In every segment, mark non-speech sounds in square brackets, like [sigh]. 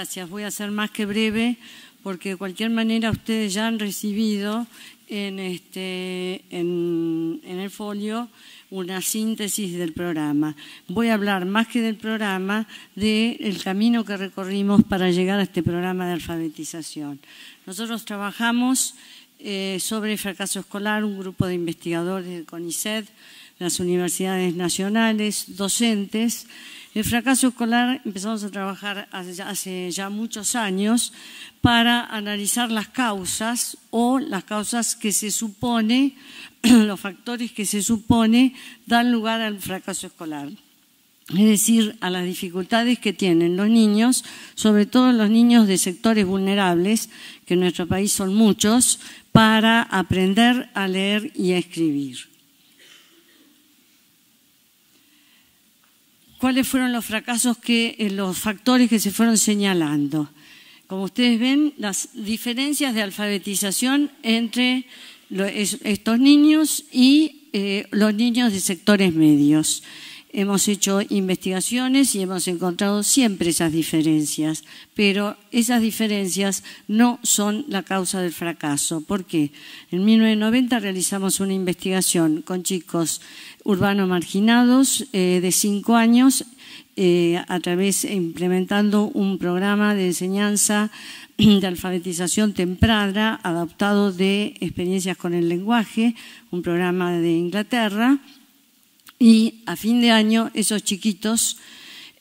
gracias. Voy a ser más que breve porque de cualquier manera ustedes ya han recibido en, este, en, el folio una síntesis del programa. Voy a hablar más que del programa, del camino que recorrimos para llegar a este programa de alfabetización. Nosotros trabajamos eh, sobre el fracaso escolar, un grupo de investigadores del CONICET, las universidades nacionales, docentes, el fracaso escolar empezamos a trabajar hace, ya muchos años para analizar las causas o las causas que se supone, [clears throat] los factores que se supone dan lugar al fracaso escolar es decir, a las dificultades que tienen los niños, sobre todo los niños de sectores vulnerables, que en nuestro país son muchos, para aprender a leer y a escribir. cuáles fueron los fracasos que, eh, los factores que se fueron señalando. Como ustedes ven, las diferencias de alfabetización entre estos niños y eh, los niños de sectores medios. Hemos hecho investigaciones y hemos encontrado siempre esas diferencias, pero esas diferencias no son la causa del fracaso. ¿Por qué? En 1990 realizamos una investigación con chicos urbanos marginados eh, de cinco años eh, a través implementando un programa de enseñanza de alfabetización temprana adaptado de experiencias con el lenguaje, un programa de Inglaterra y a fin de año, esos chiquitos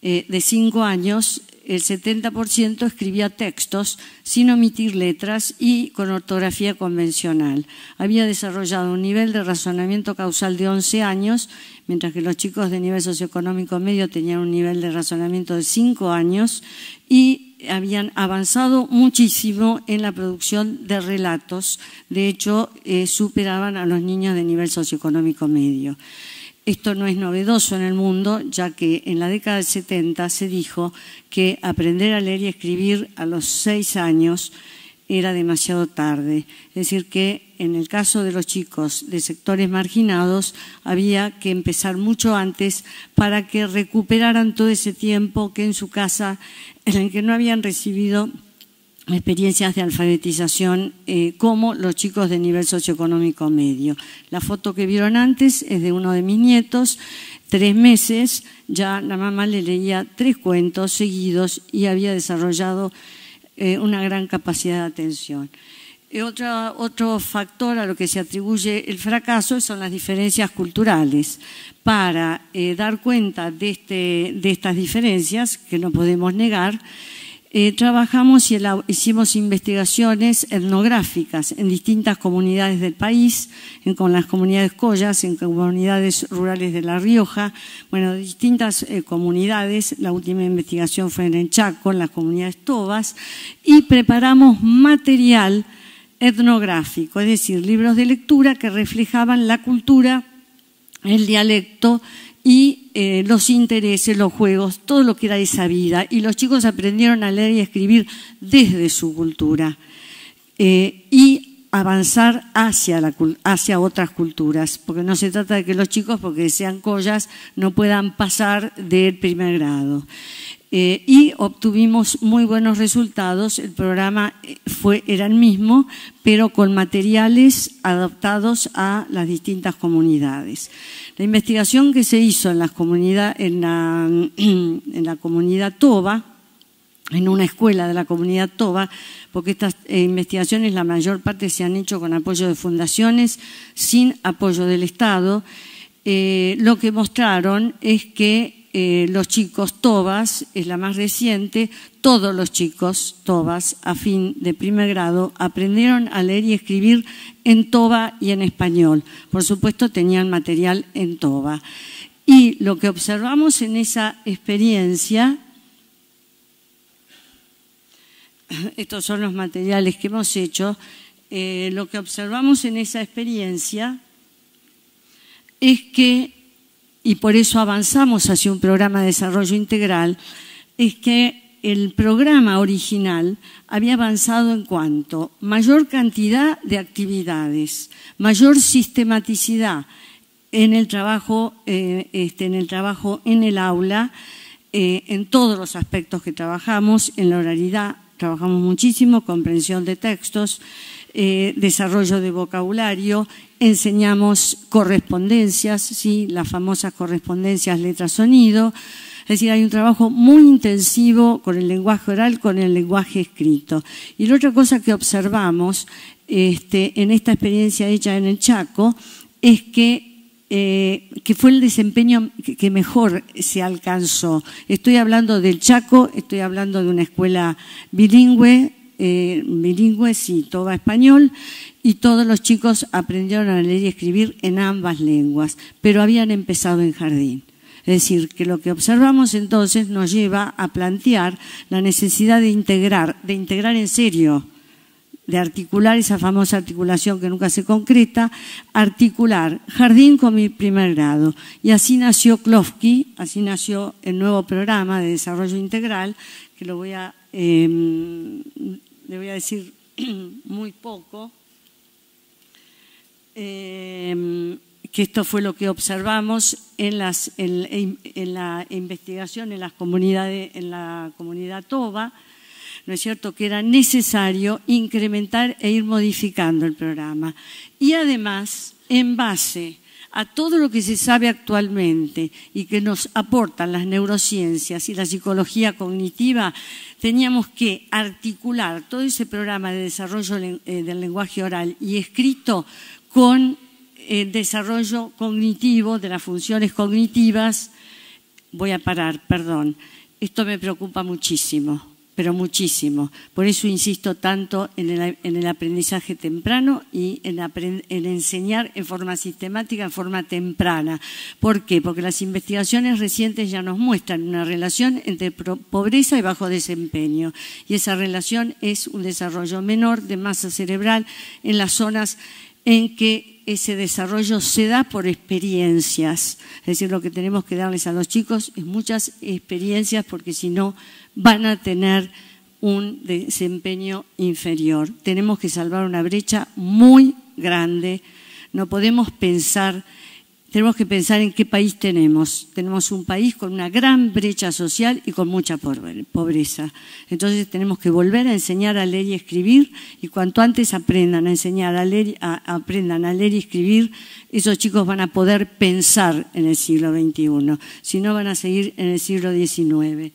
eh, de cinco años, el 70% escribía textos sin omitir letras y con ortografía convencional. Había desarrollado un nivel de razonamiento causal de 11 años, mientras que los chicos de nivel socioeconómico medio tenían un nivel de razonamiento de 5 años y habían avanzado muchísimo en la producción de relatos. De hecho, eh, superaban a los niños de nivel socioeconómico medio. Esto no es novedoso en el mundo, ya que en la década del 70 se dijo que aprender a leer y escribir a los seis años era demasiado tarde. Es decir, que en el caso de los chicos de sectores marginados había que empezar mucho antes para que recuperaran todo ese tiempo que en su casa, en el que no habían recibido experiencias de alfabetización eh, como los chicos de nivel socioeconómico medio. La foto que vieron antes es de uno de mis nietos, tres meses, ya la mamá le leía tres cuentos seguidos y había desarrollado eh, una gran capacidad de atención. Eh, otro, otro factor a lo que se atribuye el fracaso son las diferencias culturales. Para dar cuenta de, este, de estas diferencias, que no podemos negar, eh, trabajamos y hicimos investigaciones etnográficas en distintas comunidades del país, en, con las comunidades collas, en comunidades rurales de La Rioja, bueno, distintas eh, comunidades, la última investigación fue en Chaco, en las comunidades tobas, y preparamos material etnográfico, es decir, libros de lectura que reflejaban la cultura, el dialecto y eh, los intereses, los juegos, todo lo que era esa vida. Y los chicos aprendieron a leer y escribir desde su cultura eh, y avanzar hacia, la, hacia otras culturas, porque no se trata de que los chicos, porque sean collas, no puedan pasar del primer grado. Eh, y obtuvimos muy buenos resultados. El programa eh, fue, era el mismo, pero con materiales adaptados a las distintas comunidades. La investigación que se hizo en, la comunidad, [clears throat] en, la, comunidad Toba, en una escuela de la comunidad Toba, porque estas eh, investigaciones la mayor parte se han hecho con apoyo de fundaciones, sin apoyo del Estado, lo que mostraron es que eh, los chicos Tobas, es la más reciente, todos los chicos Tobas a fin de primer grado aprendieron a leer y escribir en Toba y en español. Por supuesto tenían material en Toba. Y lo que observamos en esa experiencia, [laughs] estos son los materiales que hemos hecho, eh, lo que observamos en esa experiencia es que y por eso avanzamos hacia un programa de desarrollo integral, es que el programa original había avanzado en cuanto mayor cantidad de actividades, mayor sistematicidad en el trabajo, eh, este, en, el aula, eh, en todos los aspectos que trabajamos, en la oralidad trabajamos muchísimo, comprensión de textos, eh, desarrollo de vocabulario, enseñamos correspondencias, ¿sí? las famosas correspondencias letra-sonido. Es decir, hay un trabajo muy intensivo con el lenguaje oral, con el lenguaje escrito. Y la otra cosa que observamos este, en esta experiencia hecha en el Chaco es que eh, que fue el desempeño que mejor se alcanzó. Estoy hablando del Chaco, estoy hablando de una escuela bilingüe, eh, bilingües y toba español, y todos los chicos aprendieron a leer y escribir en ambas lenguas, pero habían empezado en jardín. Es decir, que lo que observamos entonces nos lleva a plantear la necesidad de integrar, de integrar en serio, de articular esa famosa articulación que nunca se concreta, articular jardín con mi primer grado. Y así nació Klofki, así nació el nuevo programa de desarrollo integral, que lo voy a em, le voy a decir [clears throat] muy poco, em, que esto fue lo que observamos en, en, la investigación en, las comunidades, en la comunidad Toba, ¿no es cierto?, que era necesario incrementar e ir modificando el programa. Y además, en base a todo lo que se sabe actualmente y que nos aportan las neurociencias y la psicología cognitiva, teníamos que articular todo ese programa de desarrollo eh, del lenguaje oral y escrito con el eh, desarrollo cognitivo de las funciones cognitivas. Voy a parar, perdón. Esto me preocupa muchísimo pero muchísimo. Por eso insisto tanto en el, aprendizaje temprano y en, en enseñar en forma sistemática, en forma temprana. ¿Por qué? Porque las investigaciones recientes ya nos muestran una relación entre pobreza y bajo desempeño. Y esa relación es un desarrollo menor de masa cerebral en las zonas en que ese desarrollo se da por experiencias. Es decir, lo que tenemos que darles a los chicos es muchas experiencias porque si no van a tener un desempeño inferior. Tenemos que salvar una brecha muy grande. No podemos pensar tenemos que pensar en qué país tenemos. Tenemos un país con una gran brecha social y con mucha pobreza. Entonces tenemos que volver a enseñar a leer y escribir y cuanto antes aprendan a enseñar a leer, aprendan a leer y escribir, esos chicos van a poder pensar en el siglo XXI, si no van a seguir en el siglo XIX.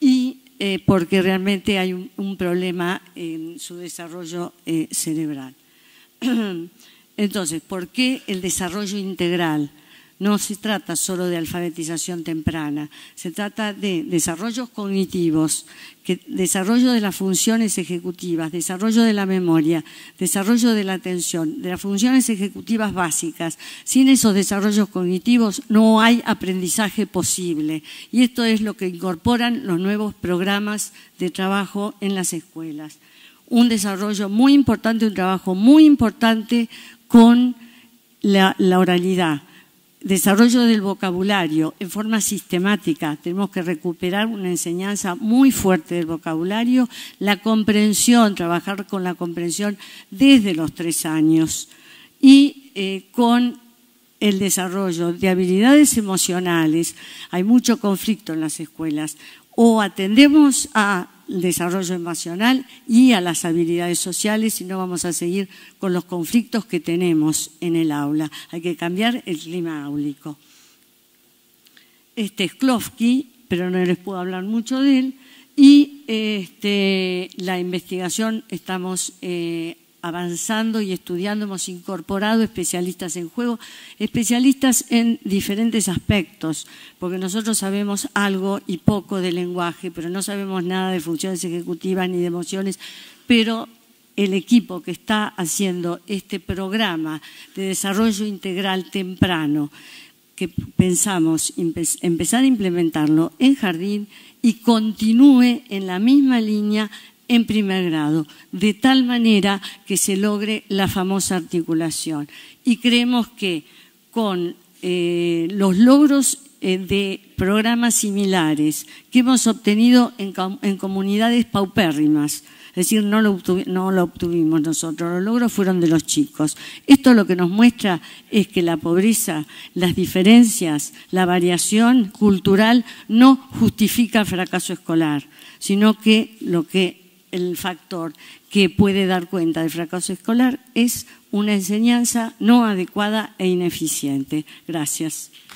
Y eh, porque realmente hay un, problema en su desarrollo eh, cerebral. [clears throat] Entonces, ¿por qué el desarrollo integral? No se trata solo de alfabetización temprana, se trata de desarrollos cognitivos, desarrollo de las funciones ejecutivas, desarrollo de la memoria, desarrollo de la atención, de las funciones ejecutivas básicas. Sin esos desarrollos cognitivos no hay aprendizaje posible y esto es lo que incorporan los nuevos programas de trabajo en las escuelas un desarrollo muy importante, un trabajo muy importante con la, oralidad desarrollo del vocabulario en forma sistemática. Tenemos que recuperar una enseñanza muy fuerte del vocabulario, la comprensión, trabajar con la comprensión desde los tres años y eh, con el desarrollo de habilidades emocionales. Hay mucho conflicto en las escuelas. O atendemos a desarrollo emocional y a las habilidades sociales, si no vamos a seguir con los conflictos que tenemos en el aula. Hay que cambiar el clima áulico. Este es Klofsky, pero no les puedo hablar mucho de él, y este, la investigación estamos eh, avanzando y estudiando, hemos incorporado especialistas en juego, especialistas en diferentes aspectos, porque nosotros sabemos algo y poco de lenguaje, pero no sabemos nada de funciones ejecutivas ni de emociones, pero el equipo que está haciendo este programa de desarrollo integral temprano, que pensamos empezar a implementarlo en jardín y continúe en la misma línea en primer grado, de tal manera que se logre la famosa articulación. Y creemos que con eh, los logros eh, de programas similares que hemos obtenido en, comunidades paupérrimas, es decir, no lo, no lo, obtuvimos nosotros, los logros fueron de los chicos. Esto lo que nos muestra es que la pobreza, las diferencias, la variación cultural no justifica el fracaso escolar, sino que lo que el factor que puede dar cuenta del fracaso escolar es una enseñanza no adecuada e ineficiente. Gracias.